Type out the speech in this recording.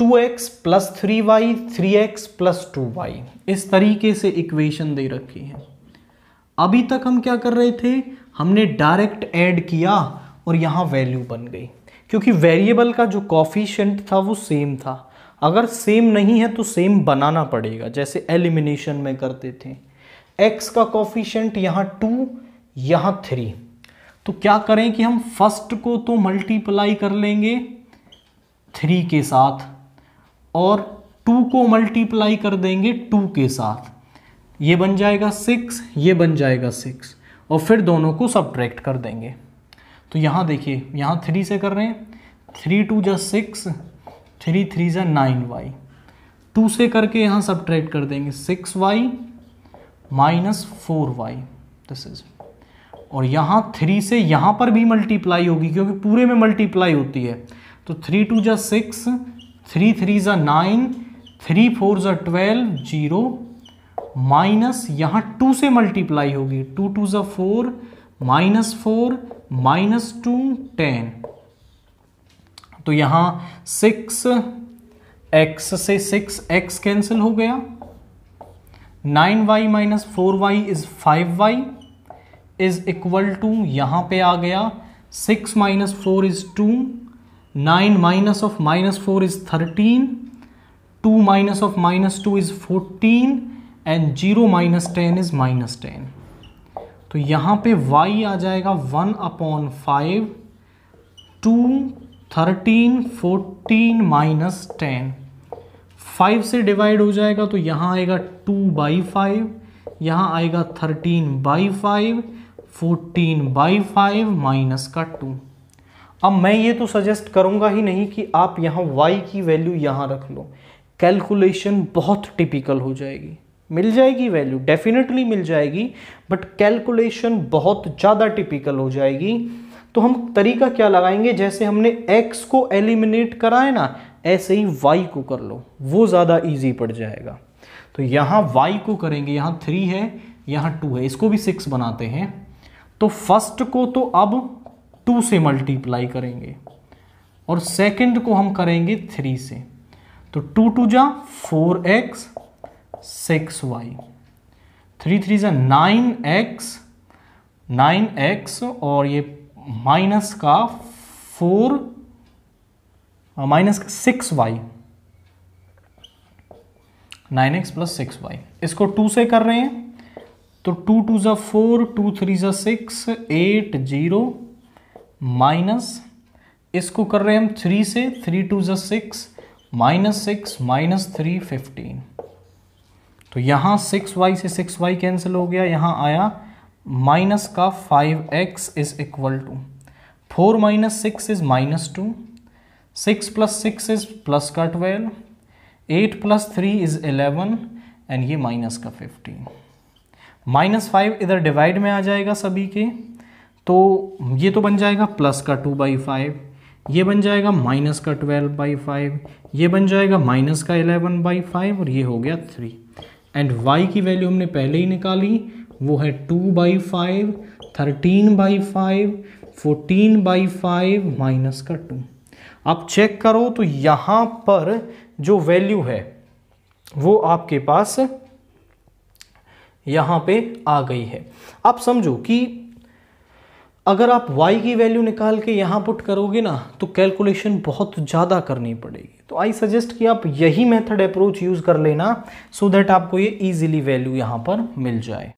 to x plus three y three x plus two y इस तरीके से equation दे रखी है अभी तक हम क्या कर रहे थे हमने डायरेक्ट ऐड किया और यहाँ वैल्यू बन गई क्योंकि वेरिएबल का जो कॉफिशेंट था वो सेम था अगर सेम नहीं है तो सेम बनाना पड़ेगा जैसे एलिमिनेशन में करते थे एक्स का कॉफिशेंट यहाँ टू यहाँ थ्री तो क्या करें कि हम फर्स्ट को तो मल्टीप्लाई कर लेंगे थ्री के साथ और टू को मल्टीप्लाई कर देंगे टू के साथ ये बन जाएगा सिक्स ये बन जाएगा सिक्स और फिर दोनों को सब्ट्रैक्ट कर देंगे तो यहाँ देखिए यहाँ थ्री से कर रहे हैं थ्री टू जा सिक्स थ्री थ्री जा नाइन वाई टू से करके यहाँ सब्ट्रैक्ट कर देंगे six y minus four y this is और यहाँ थ्री से यहाँ पर भी मल्टीप्लाई होगी क्योंकि पूरे में मल्टीप्लाई होती है तो थ्री टू जा सिक्स थ्री थ्री ज़ा नाइन थ्री फोर ज़ा ट्वेल्व जीरो माइनस यहाँ टू से मल्टीप्लाई होगी टू टू ज़ा four minus four minus two ten तो यहाँ सिक्स एक्स से सिक्स एक्स कैंसिल हो गया nine y minus four y is five y is equal to यहाँ पे आ गया six minus four is two nine minus of minus four is thirteen to minus of minus two is fourteen and zero minus ten is minus ten तो यहाँ पे y आ जाएगा one upon five two thirteen fourteen minus ten five से divide हो जाएगा तो यहाँ आएगा टू बाई फाइव यहाँ आएगा thirteen by five fourteen by five minus का टू अब मैं ये तो सजेस्ट करूँगा ही नहीं कि आप यहाँ y की वैल्यू यहाँ रख लो कैलकुलेशन बहुत टिपिकल हो जाएगी मिल जाएगी वैल्यू डेफिनेटली मिल जाएगी बट कैलकुलेशन बहुत ज़्यादा टिपिकल हो जाएगी तो हम तरीका क्या लगाएंगे जैसे हमने x को एलिमिनेट करा है ना ऐसे ही y को कर लो वो ज़्यादा ईजी पड़ जाएगा तो यहाँ y को करेंगे यहाँ थ्री है यहाँ टू है इसको भी सिक्स बनाते हैं तो फर्स्ट को तो अब टू से मल्टीप्लाई करेंगे और सेकंड को हम करेंगे थ्री से तो टू टू जा four x six y three three जा नाइन एक्स नाइन एक्स और ये माइनस का फोर माइनस का six y nine x plus six y इसको टू से कर रहे हैं तो टू टू ज़ा फोर टू थ्री ज़ा सिक्स एट जीरो माइनस इसको कर रहे हैं हम थ्री से थ्री टू जो six minus six minus three fifteen तो यहाँ सिक्स वाई से सिक्स वाई कैंसिल हो गया यहाँ आया माइनस का five x is equal to four minus six is minus two six plus six is plus का twelve eight plus three is eleven and ये माइनस का फिफ्टीन माइनस फाइव इधर divide में आ जाएगा सभी के तो ये तो बन जाएगा प्लस का टू बाई फाइव ये बन जाएगा माइनस का ट्वेल्व बाई फाइव ये बन जाएगा माइनस का एलेवन बाई फाइव और ये हो गया थ्री एंड वाई की वैल्यू हमने पहले ही निकाली वो है two by five thirteen by five fourteen by five minus का टू आप चेक करो तो यहाँ पर जो वैल्यू है वो आपके पास यहाँ पे आ गई है आप समझो कि अगर आप y की वैल्यू निकाल के यहाँ पुट करोगे ना तो कैलकुलेशन बहुत ज़्यादा करनी पड़ेगी तो आई सजेस्ट कि आप यही मेथड अप्रोच यूज़ कर लेना सो so दैट आपको ये ईजिली वैल्यू यहाँ पर मिल जाए